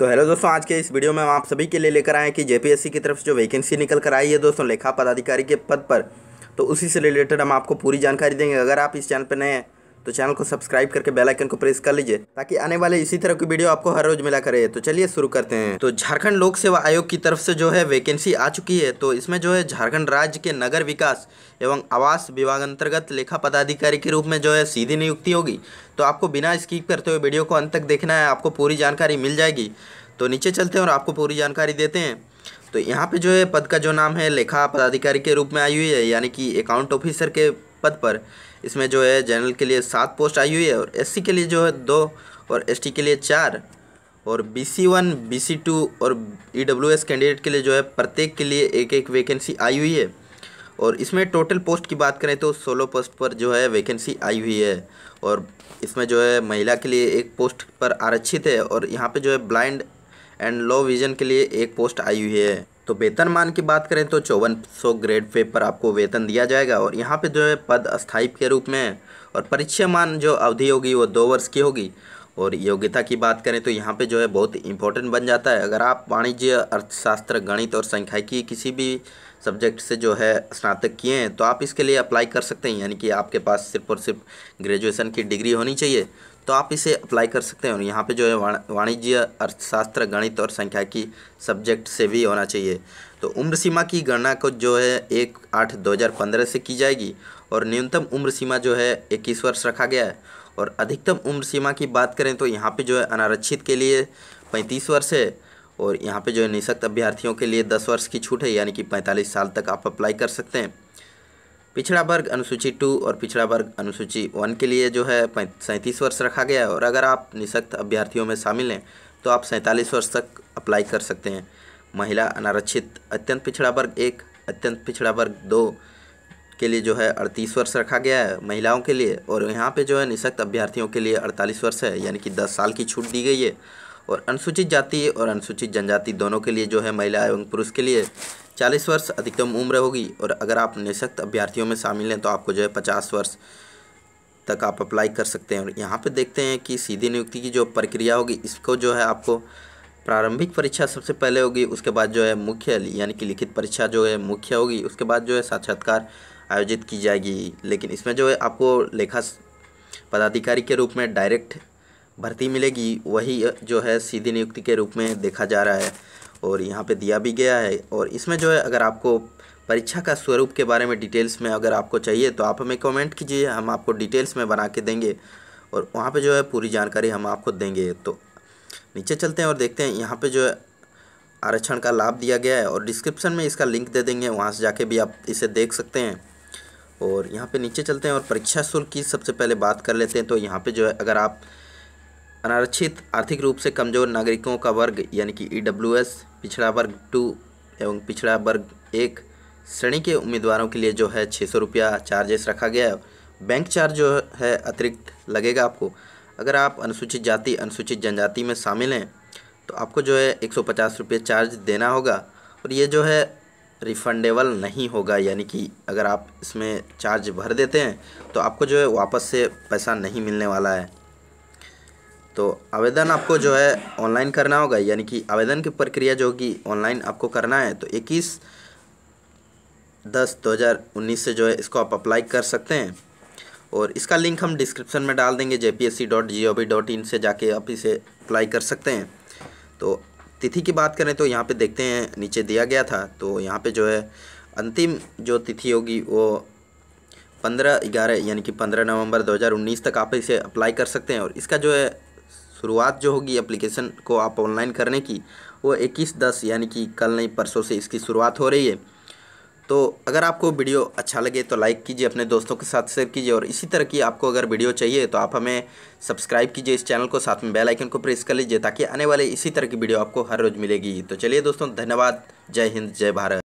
तो हेलो दोस्तों आज के इस वीडियो में हम आप सभी के लिए लेकर आए हैं कि जेपीएससी की तरफ से जो वैकेंसी निकल कर आई है दोस्तों लेखा पदाधिकारी के पद पर तो उसी से रिलेटेड हम आपको पूरी जानकारी देंगे अगर आप इस चैनल पर नए हैं तो चैनल को सब्सक्राइब करके बेल आइकन को प्रेस कर लीजिए ताकि आने वाले इसी तरह की वीडियो आपको हर रोज मिला करे तो चलिए शुरू करते हैं तो झारखंड लोक सेवा आयोग की तरफ से जो है वैकेंसी आ चुकी है तो इसमें जो है झारखंड राज्य के नगर विकास एवं आवास विभाग अंतर्गत लेखा पदाधिकारी के रूप में जो है सीधी नियुक्ति होगी तो आपको बिना स्कीप करते हुए वीडियो को अंत तक देखना है आपको पूरी जानकारी मिल जाएगी तो नीचे चलते हैं और आपको पूरी जानकारी देते हैं तो यहाँ पे जो है पद का जो नाम है लेखा पदाधिकारी के रूप में आई हुई है यानी कि अकाउंट ऑफिसर के पद पर इसमें जो है जनरल के लिए सात पोस्ट आई हुई है और एस के लिए जो है दो और एस के लिए चार और B C one B C two और ई डब्ल्यू एस कैंडिडेट के लिए जो है प्रत्येक के लिए एक एक वैकेंसी आई हुई है और इसमें टोटल पोस्ट की बात करें तो सोलह पोस्ट पर जो है वैकेंसी आई हुई है और इसमें जो है महिला के लिए एक पोस्ट पर आरक्षित है और यहाँ पे जो है ब्लाइंड एंड लो विजन के लिए एक पोस्ट आई हुई है तो वेतन मान की बात करें तो चौवन सौ ग्रेड पे पर आपको वेतन दिया जाएगा और यहाँ पे जो है पद अस्थायी के रूप में और परीक्षा मान जो अवधि होगी वो दो वर्ष की होगी और योग्यता की बात करें तो यहाँ पे जो है बहुत इंपॉर्टेंट बन जाता है अगर आप वाणिज्य अर्थशास्त्र गणित और की किसी भी सब्जेक्ट से जो है स्नातक किए हैं तो आप इसके लिए अप्लाई कर सकते हैं यानी कि आपके पास सिर्फ और सिर्फ ग्रेजुएशन की डिग्री होनी चाहिए तो आप इसे अप्लाई कर सकते हैं और यहाँ पे जो है वाणिज्य अर्थशास्त्र गणित और की सब्जेक्ट से भी होना चाहिए तो उम्र सीमा की गणना को जो है एक आठ दो हज़ार पंद्रह से की जाएगी और न्यूनतम उम्र सीमा जो है इक्कीस वर्ष रखा गया है और अधिकतम उम्र सीमा की बात करें तो यहाँ पे जो है अनारक्षित के लिए पैंतीस वर्ष है और यहाँ पे जो है निःशक्त अभ्यर्थियों के लिए दस वर्ष की छूट है यानी कि पैंतालीस साल तक आप अप्लाई कर सकते हैं पिछड़ा वर्ग अनुसूची टू और पिछड़ा वर्ग अनुसूची वन के लिए जो है सैंतीस वर्ष रखा गया है और अगर आप निशक्त अभ्यर्थियों में शामिल हैं तो आप सैंतालीस वर्ष तक अप्लाई कर सकते हैं महिला अनारक्षित अत्यंत पिछड़ा वर्ग एक अत्यंत पिछड़ा वर्ग दो के लिए जो है अड़तीस वर्ष रखा गया है महिलाओं के लिए और यहाँ पे जो है निशक्त अभ्यर्थियों के लिए अड़तालीस वर्ष है यानी कि दस साल की छूट दी गई है और अनुसूचित जाति और अनुसूचित जनजाति दोनों के लिए जो है महिला एवं पुरुष के लिए चालीस वर्ष अधिकतम उम्र होगी और अगर आप निशक्त अभ्यर्थियों में शामिल हैं तो आपको जो है पचास वर्ष तक आप अप्लाई कर सकते हैं और यहाँ पे देखते हैं कि सीधी नियुक्ति की जो प्रक्रिया होगी इसको जो है आपको प्रारंभिक परीक्षा सबसे पहले होगी उसके बाद जो है मुख्य यानी कि लिखित परीक्षा जो है मुख्य होगी उसके बाद जो है साक्षात्कार आयोजित की जाएगी लेकिन इसमें जो है आपको लेखा पदाधिकारी के रूप में डायरेक्ट भर्ती मिलेगी वही जो है सीधी नियुक्ति के रूप में देखा जा रहा है और यहाँ पे दिया भी गया है और इसमें जो है अगर आपको परीक्षा का स्वरूप के बारे में डिटेल्स में अगर आपको चाहिए तो आप हमें कमेंट कीजिए हम आपको डिटेल्स में बना के देंगे और वहाँ पे जो है पूरी जानकारी हम आपको देंगे तो नीचे चलते हैं और देखते हैं यहाँ पे जो है आरक्षण का लाभ दिया गया है और डिस्क्रिप्शन में इसका लिंक दे देंगे वहाँ से जाके भी आप इसे देख सकते हैं और यहाँ पे नीचे चलते हैं और परीक्षा शुल्क की सबसे पहले बात कर लेते हैं तो यहाँ पे जो है अगर आप अनारक्षित आर्थिक रूप से कमज़ोर नागरिकों का वर्ग यानी कि ई e पिछड़ा वर्ग टू एवं पिछड़ा वर्ग एक श्रेणी के उम्मीदवारों के लिए जो है छः सौ रुपया चार्जेस रखा गया है बैंक चार्ज जो है अतिरिक्त लगेगा आपको अगर आप अनुसूचित जाति अनुसूचित जनजाति में शामिल हैं तो आपको जो है एक सौ चार्ज देना होगा और ये जो है रिफंडेबल नहीं होगा यानी कि अगर आप इसमें चार्ज भर देते हैं तो आपको जो है वापस से पैसा नहीं मिलने वाला है तो आवेदन आपको जो है ऑनलाइन करना होगा यानी कि आवेदन की प्रक्रिया जो होगी ऑनलाइन आपको करना है तो 21 दस 2019 से जो है इसको आप अप्लाई कर सकते हैं और इसका लिंक हम डिस्क्रिप्शन में डाल देंगे जे से जाके आप इसे अप्लाई कर सकते हैं तो तिथि की बात करें तो यहाँ पे देखते हैं नीचे दिया गया था तो यहाँ पे जो है अंतिम जो तिथि होगी वो पंद्रह ग्यारह यानी कि पंद्रह नवंबर 2019 तक आप इसे अप्लाई कर सकते हैं और इसका जो है शुरुआत जो होगी एप्लीकेशन को आप ऑनलाइन करने की वो इक्कीस दस यानी कि कल नहीं परसों से इसकी शुरुआत हो रही है तो अगर आपको वीडियो अच्छा लगे तो लाइक कीजिए अपने दोस्तों के साथ शेयर कीजिए और इसी तरह की आपको अगर वीडियो चाहिए तो आप हमें सब्सक्राइब कीजिए इस चैनल को साथ में बेल आइकन को प्रेस कर लीजिए ताकि आने वाले इसी तरह की वीडियो आपको हर रोज़ मिलेगी तो चलिए दोस्तों धन्यवाद जय हिंद जय भारत